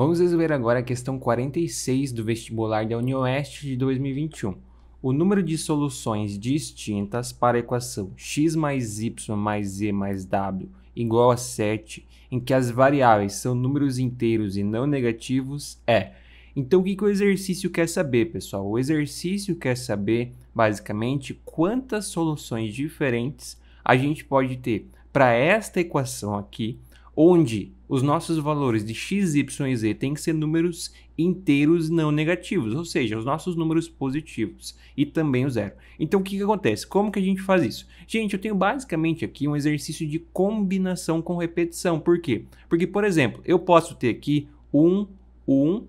Vamos resolver agora a questão 46 do vestibular da Oeste de 2021. O número de soluções distintas para a equação x mais y mais z mais w igual a 7, em que as variáveis são números inteiros e não negativos, é. Então, o que, que o exercício quer saber, pessoal? O exercício quer saber, basicamente, quantas soluções diferentes a gente pode ter para esta equação aqui onde os nossos valores de x, y e z têm que ser números inteiros não negativos, ou seja, os nossos números positivos e também o zero. Então o que, que acontece? Como que a gente faz isso? Gente, eu tenho basicamente aqui um exercício de combinação com repetição. Por quê? Porque, por exemplo, eu posso ter aqui 1, 1,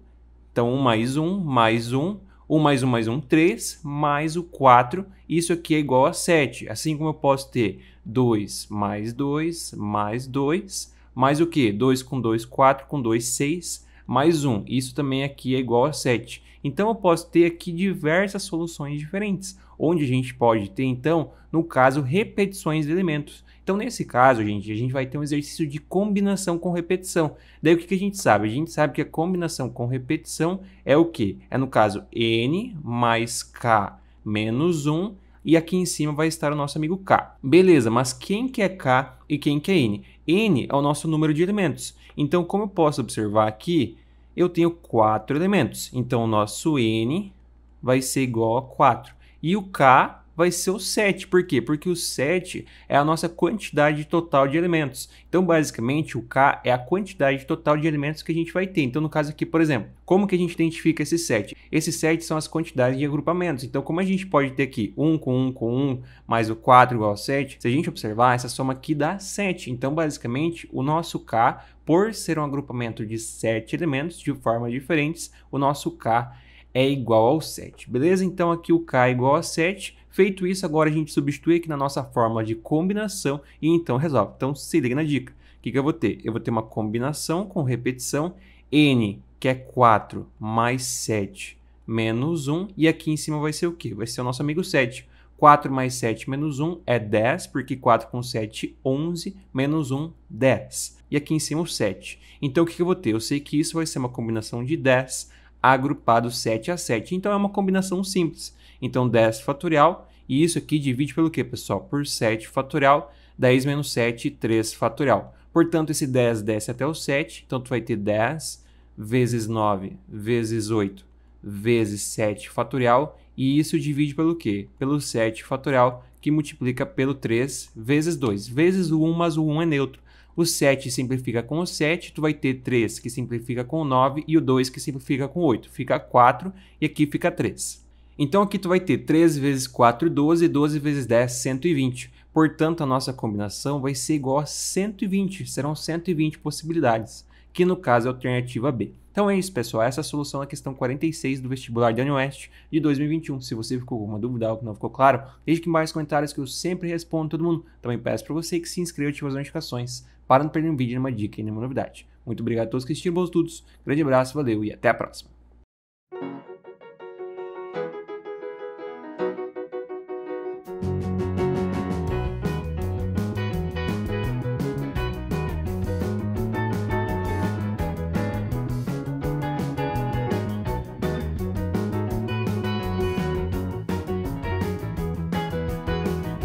então 1 mais 1, mais 1, 1 mais 1 mais 1, 3, mais o 4, isso aqui é igual a 7. Assim como eu posso ter 2 mais 2, mais 2, mais o que? 2 com 2, 4 com 2, 6, mais 1. Isso também aqui é igual a 7. Então eu posso ter aqui diversas soluções diferentes, onde a gente pode ter então, no caso, repetições de elementos. Então nesse caso, gente, a gente vai ter um exercício de combinação com repetição. Daí o que, que a gente sabe? A gente sabe que a combinação com repetição é o que? É no caso n mais k menos 1 e aqui em cima vai estar o nosso amigo K. Beleza, mas quem que é K e quem que é N? N é o nosso número de elementos. Então, como eu posso observar aqui, eu tenho quatro elementos. Então, o nosso N vai ser igual a 4. E o K vai ser o 7. Por quê? Porque o 7 é a nossa quantidade total de elementos. Então, basicamente, o K é a quantidade total de elementos que a gente vai ter. Então, no caso aqui, por exemplo, como que a gente identifica esse 7? Esses 7 são as quantidades de agrupamentos. Então, como a gente pode ter aqui 1 com 1 com 1 mais o 4 igual a 7, se a gente observar, essa soma aqui dá 7. Então, basicamente, o nosso K, por ser um agrupamento de 7 elementos de formas diferentes, o nosso K é igual ao 7, beleza? Então aqui o K é igual a 7. Feito isso, agora a gente substitui aqui na nossa fórmula de combinação e então resolve. Então se liga na dica. O que, que eu vou ter? Eu vou ter uma combinação com repetição N, que é 4 mais 7 menos 1. E aqui em cima vai ser o quê? Vai ser o nosso amigo 7. 4 mais 7 menos 1 é 10, porque 4 com 7, 11, menos 1, 10. E aqui em cima o 7. Então, o que eu vou ter? Eu sei que isso vai ser uma combinação de 10 agrupado 7 a 7. Então é uma combinação simples. Então 10 fatorial e isso aqui divide pelo que, pessoal? Por 7 fatorial, 10 menos 7, 3 fatorial. Portanto, esse 10 desce até o 7, então tu vai ter 10 vezes 9 vezes 8 vezes 7 fatorial e isso divide pelo quê? Pelo 7 fatorial que multiplica pelo 3 vezes 2. Vezes o 1, mas o 1 é neutro o 7 simplifica com o 7, tu vai ter 3 que simplifica com o 9 e o 2 que simplifica com o 8. Fica 4 e aqui fica 3. Então aqui tu vai ter 3 vezes 4, 12, 12 vezes 10, 120. Portanto, a nossa combinação vai ser igual a 120, serão 120 possibilidades, que no caso é a alternativa B. Então é isso, pessoal. Essa é a solução questão 46 do vestibular da West de 2021. Se você ficou com alguma dúvida, ou não ficou claro, deixe aqui embaixo comentários que eu sempre respondo todo mundo. Também peço para você que se inscreva e ative as notificações para não perder um vídeo, nenhuma dica e nenhuma novidade. Muito obrigado a todos que assistiram, bons estudos. Grande abraço, valeu e até a próxima.